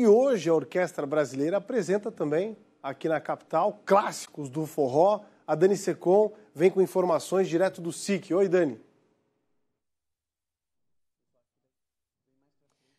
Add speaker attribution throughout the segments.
Speaker 1: E hoje a Orquestra Brasileira apresenta também, aqui na capital, clássicos do forró. A Dani Secom vem com informações direto do SIC. Oi, Dani.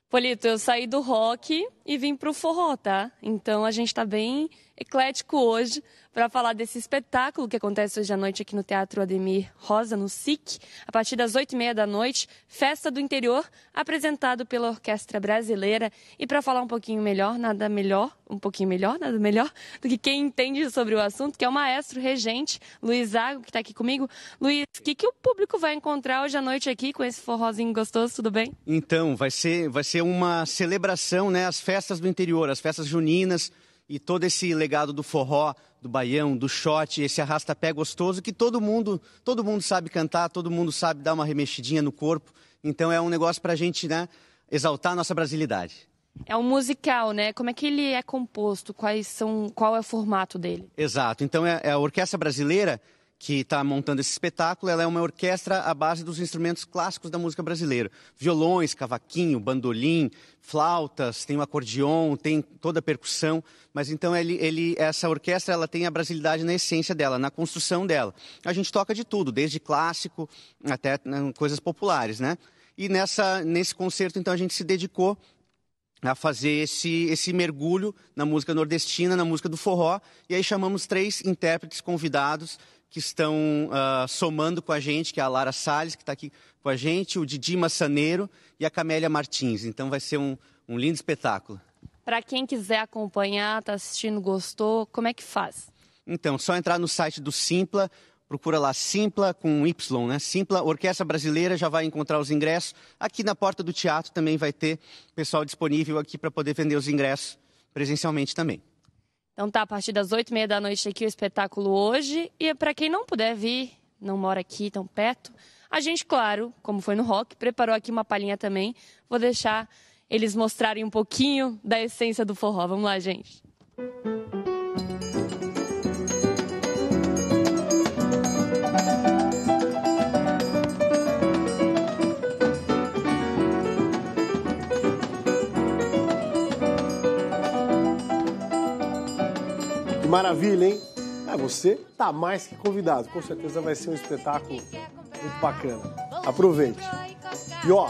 Speaker 2: Polito, eu saí do rock e vim para o forró, tá? Então a gente está bem eclético hoje para falar desse espetáculo que acontece hoje à noite aqui no Teatro Ademir Rosa, no SIC, a partir das oito e meia da noite, Festa do Interior, apresentado pela Orquestra Brasileira. E para falar um pouquinho melhor, nada melhor, um pouquinho melhor, nada melhor do que quem entende sobre o assunto, que é o maestro regente Luiz Zago, que está aqui comigo. Luiz, o que, que o público vai encontrar hoje à noite aqui com esse forrozinho gostoso, tudo bem?
Speaker 1: Então, vai ser, vai ser uma celebração, né? As festas festas do interior, as festas juninas e todo esse legado do forró, do baião, do shot, esse arrasta-pé gostoso que todo mundo, todo mundo sabe cantar, todo mundo sabe dar uma remexidinha no corpo. Então é um negócio para a gente né, exaltar a nossa brasilidade.
Speaker 2: É um musical, né? Como é que ele é composto? Quais são, qual é o formato dele?
Speaker 1: Exato. Então é, é a orquestra brasileira que está montando esse espetáculo, ela é uma orquestra à base dos instrumentos clássicos da música brasileira. Violões, cavaquinho, bandolim, flautas, tem o acordeon, tem toda a percussão, mas então ele, ele, essa orquestra ela tem a brasilidade na essência dela, na construção dela. A gente toca de tudo, desde clássico até né, coisas populares, né? E nessa, nesse concerto, então, a gente se dedicou a fazer esse, esse mergulho na música nordestina, na música do forró. E aí chamamos três intérpretes convidados que estão uh, somando com a gente, que é a Lara Salles, que está aqui com a gente, o Didi Massaneiro e a Camélia Martins. Então vai ser um, um lindo espetáculo.
Speaker 2: Para quem quiser acompanhar, está assistindo, gostou, como é que faz?
Speaker 1: Então, só entrar no site do Simpla procura lá Simpla com Y, né? Simpla Orquestra Brasileira, já vai encontrar os ingressos. Aqui na porta do teatro também vai ter pessoal disponível aqui para poder vender os ingressos presencialmente também.
Speaker 2: Então tá, a partir das oito e meia da noite aqui o espetáculo hoje. E para quem não puder vir, não mora aqui tão perto, a gente, claro, como foi no rock, preparou aqui uma palhinha também. Vou deixar eles mostrarem um pouquinho da essência do forró. Vamos lá, gente.
Speaker 1: maravilha, hein? é você tá mais que convidado. Com certeza vai ser um espetáculo muito bacana. Aproveite. E ó,